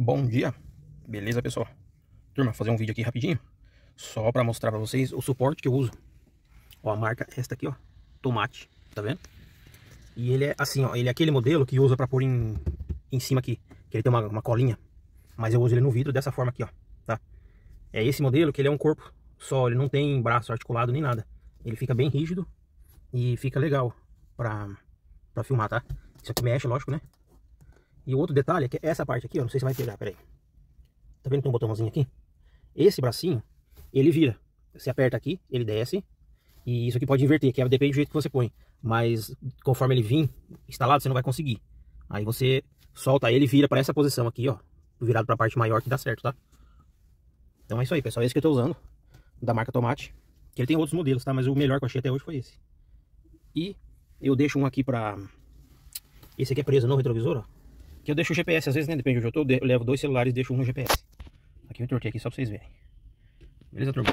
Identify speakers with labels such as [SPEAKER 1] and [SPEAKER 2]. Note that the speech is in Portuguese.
[SPEAKER 1] Bom dia, beleza pessoal? Turma, fazer um vídeo aqui rapidinho Só pra mostrar pra vocês o suporte que eu uso Ó, a marca é esta aqui, ó Tomate, tá vendo? E ele é assim, ó, ele é aquele modelo que usa pra pôr em, em cima aqui Que ele tem uma, uma colinha Mas eu uso ele no vidro dessa forma aqui, ó tá? É esse modelo que ele é um corpo só Ele não tem braço articulado nem nada Ele fica bem rígido E fica legal pra, pra filmar, tá? Isso aqui mexe, lógico, né? E o outro detalhe é que essa parte aqui, ó, não sei se vai pegar, peraí. Tá vendo que tem um botãozinho aqui? Esse bracinho, ele vira. Você aperta aqui, ele desce. E isso aqui pode inverter, que é, depende do jeito que você põe. Mas conforme ele vir instalado, você não vai conseguir. Aí você solta ele e vira para essa posição aqui, ó. Virado para a parte maior que dá certo, tá? Então é isso aí, pessoal. É esse que eu tô usando, da marca Tomate. Que ele tem outros modelos, tá? Mas o melhor que eu achei até hoje foi esse. E eu deixo um aqui pra... Esse aqui é preso no retrovisor, ó. Aqui eu deixo o GPS, às vezes, né? Depende de onde eu tô, eu levo dois celulares e deixo um no GPS. Aqui eu torquei aqui só pra vocês verem. Beleza, turma?